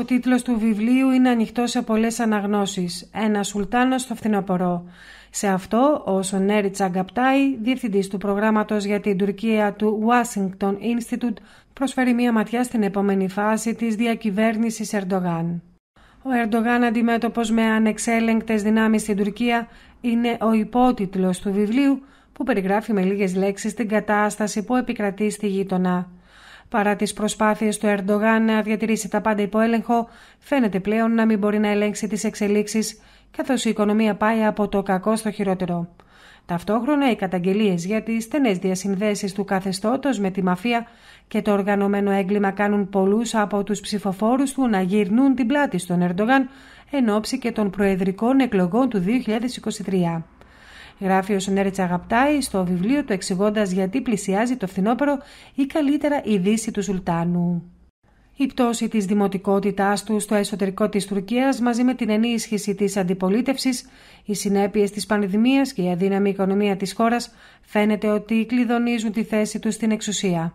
Ο τίτλος του βιβλίου είναι ανοιχτό σε πολλές αναγνώσεις. Ένα σουλτάνος στο φθινοπορό. Σε αυτό, ο Σονέρι Τσαγκαπτάη, διευθυντής του προγράμματος για την Τουρκία του Washington Institute, προσφέρει μία ματιά στην επόμενη φάση της διακυβέρνησης Ερντογάν. Ο Ερντογάν αντιμέτωπος με ανεξέλεγκτες δυνάμεις στην Τουρκία είναι ο υπότιτλος του βιβλίου που περιγράφει με λίγες λέξεις την κατάσταση που επικρατεί στη γείτονα. Παρά τις προσπάθειες του Ερντογάν να διατηρήσει τα πάντα υπό έλεγχο, φαίνεται πλέον να μην μπορεί να ελέγξει τις εξελίξεις, καθώς η οικονομία πάει από το κακό στο χειρότερο. Ταυτόχρονα, οι καταγγελίες για τις στενές διασυνδέσεις του καθεστώτος με τη μαφία και το οργανωμένο έγκλημα κάνουν πολλούς από τους ψηφοφόρους του να γυρνούν την πλάτη στον Ερντογάν εν ώψη και των προεδρικών εκλογών του 2023. Γράφει ο Σενέρη Τσαγαπτάη στο βιβλίο του εξηγώντας γιατί πλησιάζει το φθινόπωρο ή καλύτερα η δύση του Σουλτάνου. Η πτώση της δημοτικότητάς του στο εσωτερικό της Τουρκίας μαζί με την ενίσχυση της αντιπολίτευσης, οι συνέπειες της πανδημίας και η αδύναμη οικονομία της χώρας φαίνεται ότι κλειδονίζουν τη θέση τους στην εξουσία.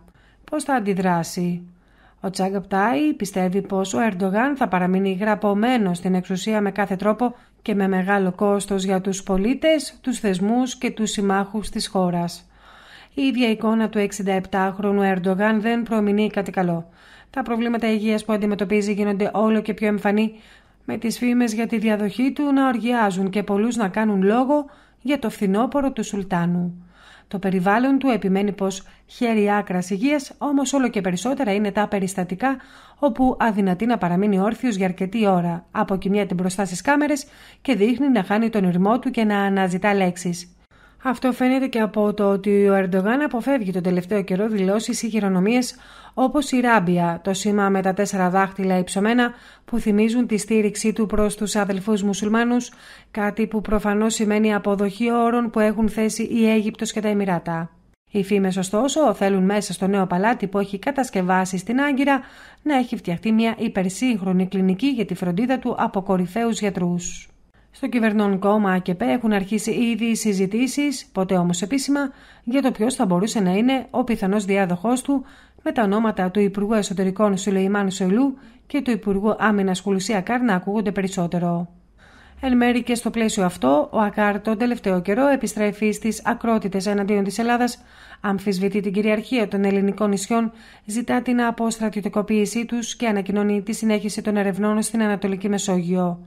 Πώς θα αντιδράσει. Ο Τσάγκαπτάι πιστεύει πως ο Ερντογάν θα παραμείνει γραπωμένος στην εξουσία με κάθε τρόπο και με μεγάλο κόστος για τους πολίτες, τους θεσμούς και τους συμμάχους της χώρας. Η ίδια εικόνα του 67χρονου Ερντογάν δεν προμήνει κάτι καλό. Τα προβλήματα υγείας που αντιμετωπίζει γίνονται όλο και πιο εμφανή, με τις φήμες για τη διαδοχή του να οργιάζουν και πολλούς να κάνουν λόγο για το φθινόπωρο του Σουλτάνου. Το περιβάλλον του επιμένει πως χέρι άκρας υγείας, όμως όλο και περισσότερα είναι τα περιστατικά όπου αδυνατεί να παραμείνει όρθιος για αρκετή ώρα, Αποκοινιέται μπροστά στις κάμερες και δείχνει να χάνει τον ήρμό του και να αναζητά λέξεις. Αυτό φαίνεται και από το ότι ο Ερντογάν αποφεύγει τον τελευταίο καιρό δηλώσεις ή χειρονομίες όπως η Ράμπια, το σήμα με τα τέσσερα δάχτυλα υψωμένα που θυμίζουν τη στήριξή του προς τους αδελφούς μουσουλμάνους, κάτι που προφανώς σημαίνει αποδοχή όρων που έχουν θέσει η Αίγυπτος και τα Εμμυράτα. Οι φήμες, ωστόσο, θέλουν μέσα στο νέο παλάτι που έχει κατασκευάσει στην Άγκυρα να έχει φτιαχτεί μια υπερσύγχρονη κλινική για τη φροντίδα του από κορυφαίους γιατρούς. Στο κυβερνών κόμμα ΑΚΕΠ έχουν αρχίσει ήδη οι συζητήσεις, ποτέ όμως επίσημα, για το ποιος θα μπορούσε να είναι ο πιθανός διάδοχός του με τα ονόματα του Υπουργού Εσωτερικών Σουλεϊμάν Σολού και του Υπουργού Άμυνας Κουλουσία Κάρ να ακούγονται περισσότερο. Εν μέρη και στο πλαίσιο αυτό, ο Ακάρ τον τελευταίο καιρό επιστρέφει στις ακρότητες εναντίον της Ελλάδας, αμφισβητεί την κυριαρχία των ελληνικών νησιών, ζητά την αποστρατιωτικοποίησή τους και ανακοινώνει τη συνέχιση των ερευνών στην Ανατολική Μεσόγειο.